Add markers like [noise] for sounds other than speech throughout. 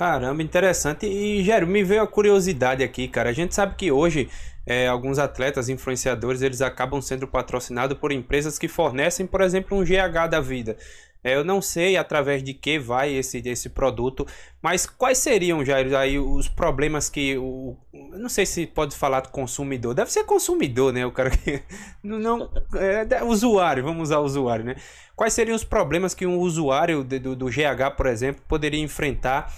Caramba, interessante. E, Gério, me veio a curiosidade aqui, cara. A gente sabe que hoje é, alguns atletas, influenciadores, eles acabam sendo patrocinados por empresas que fornecem, por exemplo, um GH da vida. É, eu não sei através de que vai esse, esse produto, mas quais seriam, Jair, aí os problemas que o. Não sei se pode falar consumidor, deve ser consumidor, né? O cara que. [laughs] Não, é, usuário, vamos usar usuário, né? Quais seriam os problemas que um usuário do, do GH, por exemplo, poderia enfrentar?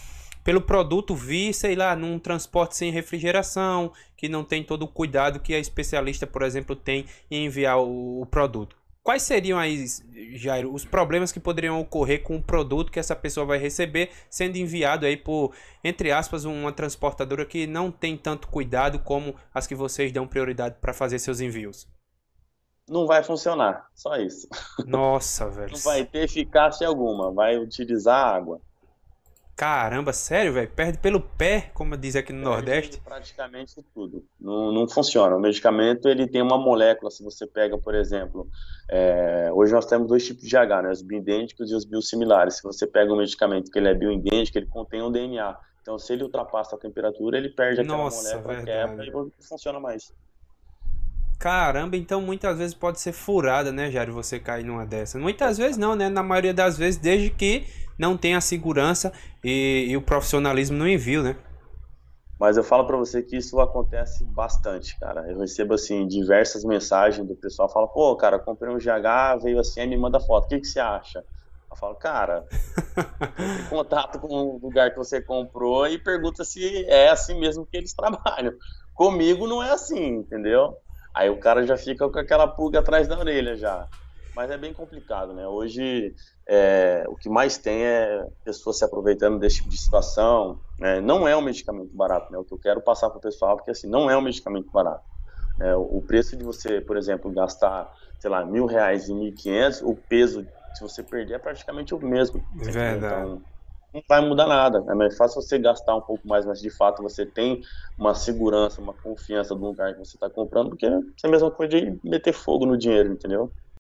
pelo produto vir, sei lá, num transporte sem refrigeração, que não tem todo o cuidado que a especialista, por exemplo, tem em enviar o, o produto. Quais seriam aí, Jairo, os problemas que poderiam ocorrer com o produto que essa pessoa vai receber sendo enviado aí por, entre aspas, uma transportadora que não tem tanto cuidado como as que vocês dão prioridade para fazer seus envios? Não vai funcionar, só isso. Nossa, [laughs] velho. Não vai ter eficácia alguma, vai utilizar água. Caramba, sério, velho? Perde pelo pé, como diz aqui no perde Nordeste? Praticamente tudo. Não, não funciona. O medicamento ele tem uma molécula. Se você pega, por exemplo, é... hoje nós temos dois tipos de H, né? os bioidênticos e os biosimilares. Se você pega um medicamento que ele é bioidêntico, ele contém um DNA. Então, se ele ultrapassa a temperatura, ele perde aquela Nossa, molécula, é e não funciona mais. Caramba, então muitas vezes pode ser furada, né, Jário, você cair numa dessa. Muitas vezes não, né? Na maioria das vezes, desde que não tem a segurança e, e o profissionalismo no envio, né? Mas eu falo para você que isso acontece bastante, cara. Eu recebo, assim, diversas mensagens do pessoal. Fala, pô, cara, comprei um GH, veio assim, aí me manda foto. O que, que você acha? Eu falo, cara, entre em [laughs] contato com o lugar que você comprou e pergunta se é assim mesmo que eles [laughs] trabalham. Comigo não é assim, entendeu? Aí o cara já fica com aquela pulga atrás da orelha já mas é bem complicado, né? Hoje é, o que mais tem é pessoas se aproveitando desse tipo de situação. Né? Não é um medicamento barato, né? O que eu quero passar para o pessoal, porque assim, não é um medicamento barato. É, o preço de você, por exemplo, gastar, sei lá, mil reais e mil quinhentos, o peso, se você perder, é praticamente o mesmo. É verdade. Então, não vai mudar nada. Né? É mais fácil você gastar um pouco mais, mas de fato você tem uma segurança, uma confiança do lugar que você está comprando, porque é a mesma coisa de meter fogo no dinheiro, entendeu?